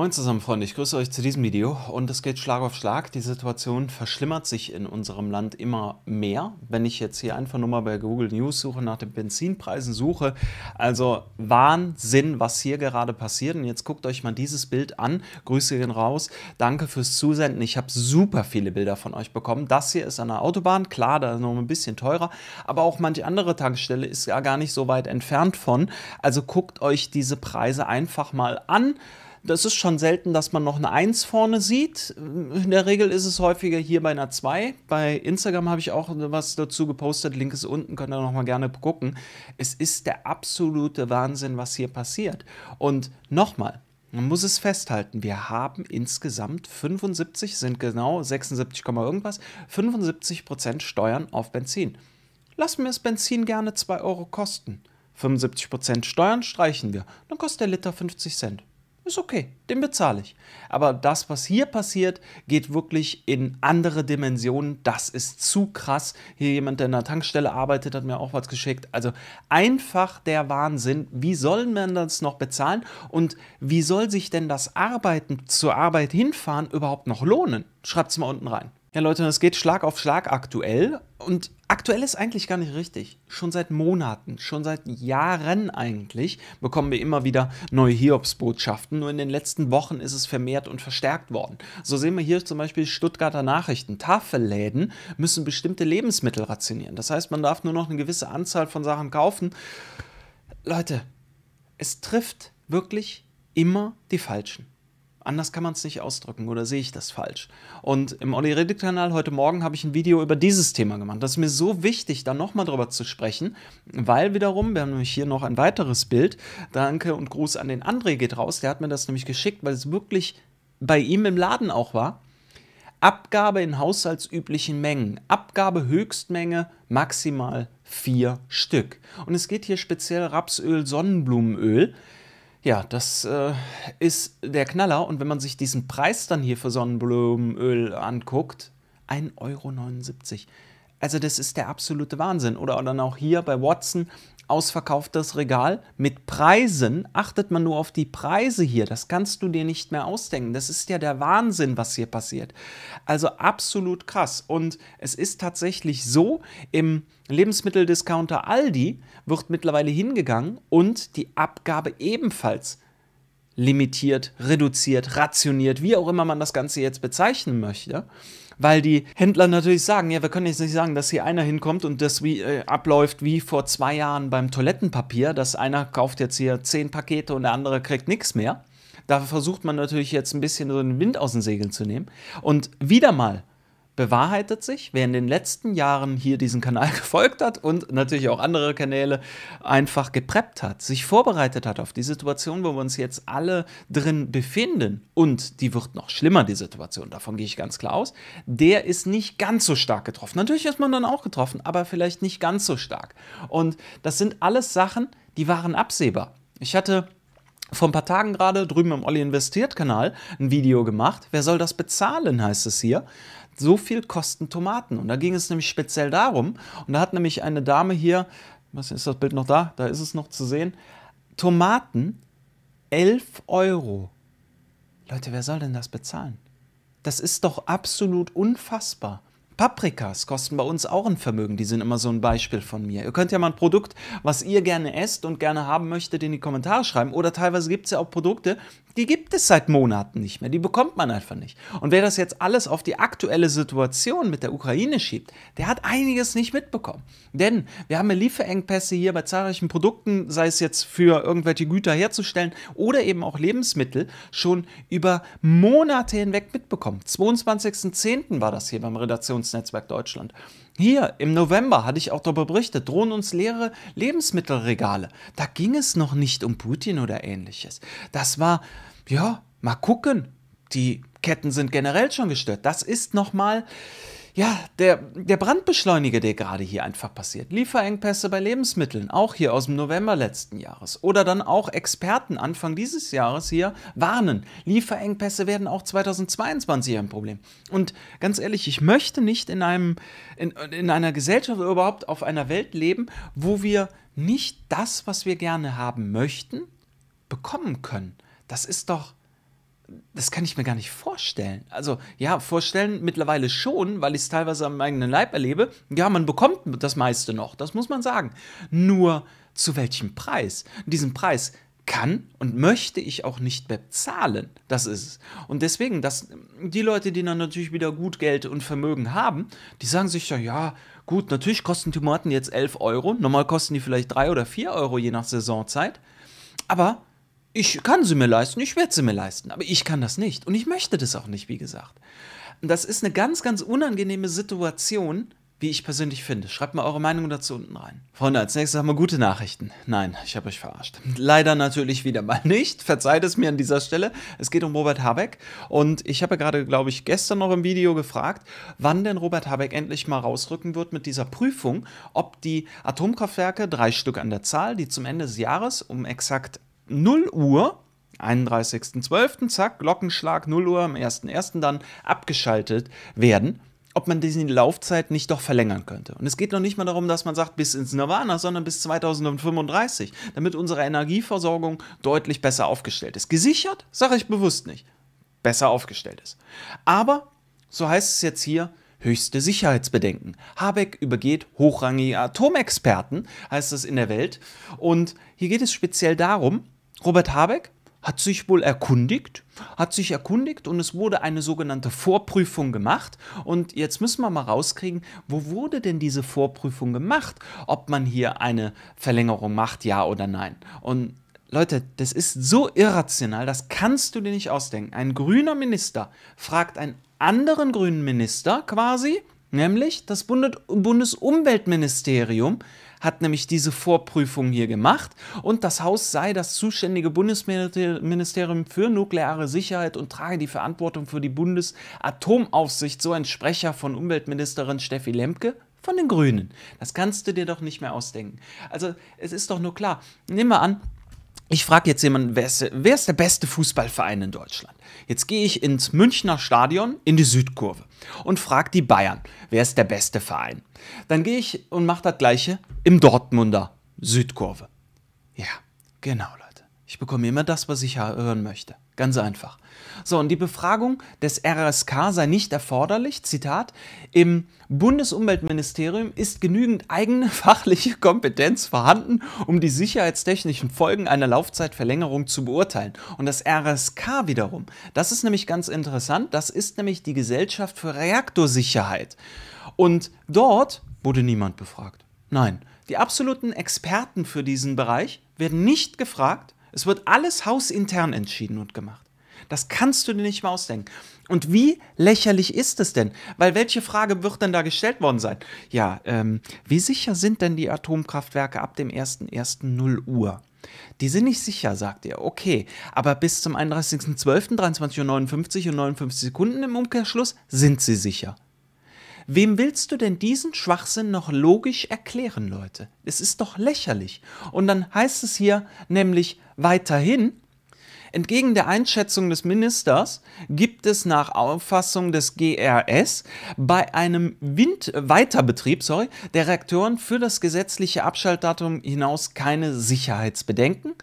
Moin zusammen Freunde, ich grüße euch zu diesem Video und es geht Schlag auf Schlag. Die Situation verschlimmert sich in unserem Land immer mehr. Wenn ich jetzt hier einfach nur mal bei Google News suche, nach den Benzinpreisen suche, also Wahnsinn, was hier gerade passiert. Und jetzt guckt euch mal dieses Bild an. Grüße gehen raus. Danke fürs Zusenden. Ich habe super viele Bilder von euch bekommen. Das hier ist an der Autobahn, klar, da ist noch ein bisschen teurer, aber auch manche andere Tankstelle ist ja gar nicht so weit entfernt von. Also guckt euch diese Preise einfach mal an. Das ist schon selten, dass man noch eine 1 vorne sieht. In der Regel ist es häufiger hier bei einer 2. Bei Instagram habe ich auch was dazu gepostet. Link ist unten, könnt ihr nochmal gerne gucken. Es ist der absolute Wahnsinn, was hier passiert. Und nochmal, man muss es festhalten, wir haben insgesamt 75, sind genau 76, irgendwas, 75 Prozent Steuern auf Benzin. Lassen wir das Benzin gerne 2 Euro kosten. 75 Steuern streichen wir, dann kostet der Liter 50 Cent ist okay, den bezahle ich. Aber das, was hier passiert, geht wirklich in andere Dimensionen. Das ist zu krass. Hier jemand, der in der Tankstelle arbeitet, hat mir auch was geschickt. Also einfach der Wahnsinn. Wie soll man das noch bezahlen? Und wie soll sich denn das Arbeiten zur Arbeit hinfahren überhaupt noch lohnen? Schreibt es mal unten rein. Ja Leute, es geht Schlag auf Schlag aktuell und Aktuell ist eigentlich gar nicht richtig. Schon seit Monaten, schon seit Jahren eigentlich bekommen wir immer wieder neue Hiobsbotschaften. Nur in den letzten Wochen ist es vermehrt und verstärkt worden. So sehen wir hier zum Beispiel Stuttgarter Nachrichten. Tafelläden müssen bestimmte Lebensmittel rationieren. Das heißt, man darf nur noch eine gewisse Anzahl von Sachen kaufen. Leute, es trifft wirklich immer die Falschen. Anders kann man es nicht ausdrücken oder sehe ich das falsch? Und im Olli Redig Kanal heute Morgen habe ich ein Video über dieses Thema gemacht. Das ist mir so wichtig, da nochmal drüber zu sprechen, weil wiederum, wir haben nämlich hier noch ein weiteres Bild. Danke und Gruß an den André geht raus. Der hat mir das nämlich geschickt, weil es wirklich bei ihm im Laden auch war. Abgabe in haushaltsüblichen Mengen. Abgabe Höchstmenge maximal vier Stück. Und es geht hier speziell Rapsöl, Sonnenblumenöl. Ja, das äh, ist der Knaller. Und wenn man sich diesen Preis dann hier für Sonnenblumenöl anguckt, 1,79 Euro. Also das ist der absolute Wahnsinn. Oder, oder dann auch hier bei Watson ausverkauftes Regal mit Preisen. Achtet man nur auf die Preise hier. Das kannst du dir nicht mehr ausdenken. Das ist ja der Wahnsinn, was hier passiert. Also absolut krass. Und es ist tatsächlich so, im Lebensmitteldiscounter Aldi wird mittlerweile hingegangen und die Abgabe ebenfalls limitiert, reduziert, rationiert, wie auch immer man das Ganze jetzt bezeichnen möchte weil die Händler natürlich sagen, ja, wir können jetzt nicht sagen, dass hier einer hinkommt und das wie äh, abläuft wie vor zwei Jahren beim Toilettenpapier, dass einer kauft jetzt hier zehn Pakete und der andere kriegt nichts mehr. Da versucht man natürlich jetzt ein bisschen so den Wind aus den Segeln zu nehmen. Und wieder mal bewahrheitet sich. Wer in den letzten Jahren hier diesen Kanal gefolgt hat und natürlich auch andere Kanäle einfach gepreppt hat, sich vorbereitet hat auf die Situation, wo wir uns jetzt alle drin befinden, und die wird noch schlimmer, die Situation, davon gehe ich ganz klar aus, der ist nicht ganz so stark getroffen. Natürlich ist man dann auch getroffen, aber vielleicht nicht ganz so stark. Und das sind alles Sachen, die waren absehbar. Ich hatte vor ein paar Tagen gerade drüben im Olli Investiert Kanal ein Video gemacht. Wer soll das bezahlen, heißt es hier so viel kosten Tomaten. Und da ging es nämlich speziell darum. Und da hat nämlich eine Dame hier, was ist das Bild noch da? Da ist es noch zu sehen. Tomaten 11 Euro. Leute, wer soll denn das bezahlen? Das ist doch absolut unfassbar. Paprikas kosten bei uns auch ein Vermögen. Die sind immer so ein Beispiel von mir. Ihr könnt ja mal ein Produkt, was ihr gerne esst und gerne haben möchtet, in die Kommentare schreiben. Oder teilweise gibt es ja auch Produkte, die gibt es seit Monaten nicht mehr, die bekommt man einfach nicht. Und wer das jetzt alles auf die aktuelle Situation mit der Ukraine schiebt, der hat einiges nicht mitbekommen. Denn wir haben Lieferengpässe hier bei zahlreichen Produkten, sei es jetzt für irgendwelche Güter herzustellen oder eben auch Lebensmittel, schon über Monate hinweg mitbekommen. 22.10. war das hier beim Redaktionsnetzwerk Deutschland. Hier, im November hatte ich auch darüber berichtet, drohen uns leere Lebensmittelregale. Da ging es noch nicht um Putin oder ähnliches. Das war, ja, mal gucken. Die Ketten sind generell schon gestört. Das ist nochmal ja, der, der Brandbeschleuniger, der gerade hier einfach passiert. Lieferengpässe bei Lebensmitteln, auch hier aus dem November letzten Jahres. Oder dann auch Experten Anfang dieses Jahres hier warnen, Lieferengpässe werden auch 2022 ein Problem. Und ganz ehrlich, ich möchte nicht in, einem, in, in einer Gesellschaft oder überhaupt auf einer Welt leben, wo wir nicht das, was wir gerne haben möchten, bekommen können. Das ist doch das kann ich mir gar nicht vorstellen. Also ja, vorstellen mittlerweile schon, weil ich es teilweise am eigenen Leib erlebe. Ja, man bekommt das meiste noch, das muss man sagen. Nur zu welchem Preis? Diesen Preis kann und möchte ich auch nicht bezahlen. Das ist es. Und deswegen, dass die Leute, die dann natürlich wieder gut Geld und Vermögen haben, die sagen sich ja, ja, gut, natürlich kosten Tomaten jetzt 11 Euro. Normal kosten die vielleicht 3 oder 4 Euro je nach Saisonzeit. Aber ich kann sie mir leisten, ich werde sie mir leisten, aber ich kann das nicht und ich möchte das auch nicht, wie gesagt. Das ist eine ganz, ganz unangenehme Situation, wie ich persönlich finde. Schreibt mal eure Meinung dazu unten rein. Freunde, als nächstes haben wir gute Nachrichten. Nein, ich habe euch verarscht. Leider natürlich wieder mal nicht. Verzeiht es mir an dieser Stelle. Es geht um Robert Habeck. Und ich habe gerade, glaube ich, gestern noch im Video gefragt, wann denn Robert Habeck endlich mal rausrücken wird mit dieser Prüfung, ob die Atomkraftwerke, drei Stück an der Zahl, die zum Ende des Jahres um exakt 0 Uhr 31.12., zack, Glockenschlag 0 Uhr am 1.1. dann abgeschaltet werden, ob man diese Laufzeit nicht doch verlängern könnte. Und es geht noch nicht mal darum, dass man sagt bis ins Nirvana, sondern bis 2035, damit unsere Energieversorgung deutlich besser aufgestellt ist. Gesichert, sage ich bewusst nicht, besser aufgestellt ist. Aber, so heißt es jetzt hier, höchste Sicherheitsbedenken. Habeck übergeht hochrangige Atomexperten, heißt es in der Welt. Und hier geht es speziell darum, Robert Habeck hat sich wohl erkundigt, hat sich erkundigt und es wurde eine sogenannte Vorprüfung gemacht. Und jetzt müssen wir mal rauskriegen, wo wurde denn diese Vorprüfung gemacht, ob man hier eine Verlängerung macht, ja oder nein. Und Leute, das ist so irrational, das kannst du dir nicht ausdenken. Ein grüner Minister fragt einen anderen grünen Minister quasi, nämlich das Bundes Bundesumweltministerium, hat nämlich diese Vorprüfung hier gemacht und das Haus sei das zuständige Bundesministerium für nukleare Sicherheit und trage die Verantwortung für die Bundesatomaufsicht, so ein Sprecher von Umweltministerin Steffi Lemke von den Grünen. Das kannst du dir doch nicht mehr ausdenken. Also es ist doch nur klar. Nimm mal an, ich frage jetzt jemanden, wer ist, wer ist, der beste Fußballverein in Deutschland? Jetzt gehe ich ins Münchner Stadion in die Südkurve und frage die Bayern, wer ist der beste Verein? Dann gehe ich und mache das gleiche im Dortmunder Südkurve. Ja, genau, Leute. Ich bekomme immer das, was ich hören möchte. Ganz einfach. So, und die Befragung des RSK sei nicht erforderlich. Zitat: Im Bundesumweltministerium ist genügend eigene fachliche Kompetenz vorhanden, um die sicherheitstechnischen Folgen einer Laufzeitverlängerung zu beurteilen. Und das RSK wiederum, das ist nämlich ganz interessant, das ist nämlich die Gesellschaft für Reaktorsicherheit. Und dort wurde niemand befragt. Nein, die absoluten Experten für diesen Bereich werden nicht gefragt es wird alles hausintern entschieden und gemacht. Das kannst du dir nicht mehr ausdenken. Und wie lächerlich ist es denn? Weil welche Frage wird denn da gestellt worden sein? Ja, ähm, wie sicher sind denn die Atomkraftwerke ab dem 01.01.0 Uhr? Die sind nicht sicher, sagt er. Okay, aber bis zum 31.12., 23.59 Uhr und 59 Sekunden im Umkehrschluss sind sie sicher. Wem willst du denn diesen Schwachsinn noch logisch erklären, Leute? Es ist doch lächerlich. Und dann heißt es hier nämlich weiterhin, Entgegen der Einschätzung des Ministers gibt es nach Auffassung des GRS bei einem Wind Weiterbetrieb sorry, der Reaktoren für das gesetzliche Abschaltdatum hinaus keine Sicherheitsbedenken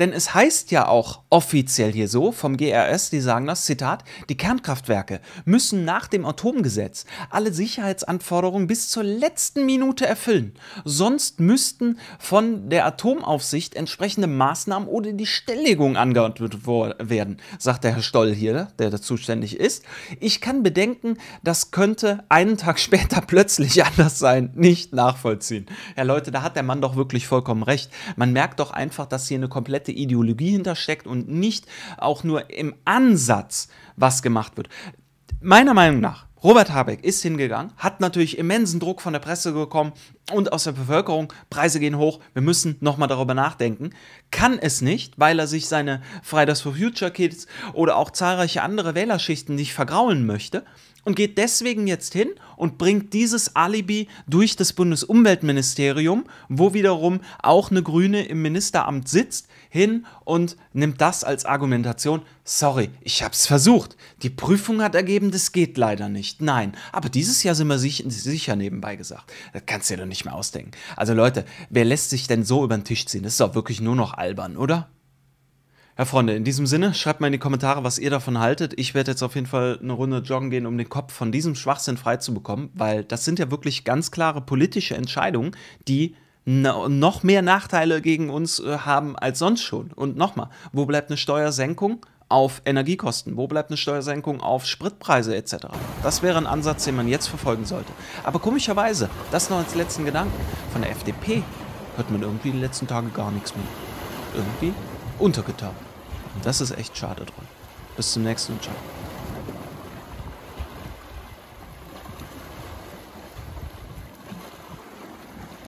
denn es heißt ja auch offiziell hier so vom GRS, die sagen das, Zitat, die Kernkraftwerke müssen nach dem Atomgesetz alle Sicherheitsanforderungen bis zur letzten Minute erfüllen. Sonst müssten von der Atomaufsicht entsprechende Maßnahmen oder die Stelllegung angeordnet werden, sagt der Herr Stoll hier, der da zuständig ist. Ich kann bedenken, das könnte einen Tag später plötzlich anders sein. Nicht nachvollziehen. Ja Leute, da hat der Mann doch wirklich vollkommen recht. Man merkt doch einfach, dass hier eine komplette komplette Ideologie hintersteckt und nicht auch nur im Ansatz was gemacht wird. Meiner Meinung nach Robert Habeck ist hingegangen, hat natürlich immensen Druck von der Presse bekommen und aus der Bevölkerung. Preise gehen hoch, wir müssen nochmal darüber nachdenken. Kann es nicht, weil er sich seine Fridays for Future Kids oder auch zahlreiche andere Wählerschichten nicht vergraulen möchte und geht deswegen jetzt hin und bringt dieses Alibi durch das Bundesumweltministerium, wo wiederum auch eine Grüne im Ministeramt sitzt, hin und nimmt das als Argumentation. Sorry, ich hab's versucht. Die Prüfung hat ergeben, das geht leider nicht. Nein, aber dieses Jahr sind wir sich, sicher nebenbei gesagt. Das kannst du dir doch nicht mehr ausdenken. Also Leute, wer lässt sich denn so über den Tisch ziehen? Das ist doch wirklich nur noch albern, oder? Ja, Freunde, in diesem Sinne, schreibt mal in die Kommentare, was ihr davon haltet. Ich werde jetzt auf jeden Fall eine Runde joggen gehen, um den Kopf von diesem Schwachsinn freizubekommen, weil das sind ja wirklich ganz klare politische Entscheidungen, die noch mehr Nachteile gegen uns äh, haben als sonst schon. Und nochmal, wo bleibt eine Steuersenkung auf Energiekosten? Wo bleibt eine Steuersenkung auf Spritpreise etc.? Das wäre ein Ansatz, den man jetzt verfolgen sollte. Aber komischerweise, das noch als letzten Gedanken, von der FDP hört man irgendwie in den letzten Tagen gar nichts mehr. Irgendwie untergetaucht. Und das ist echt schade dran. Bis zum nächsten Ciao.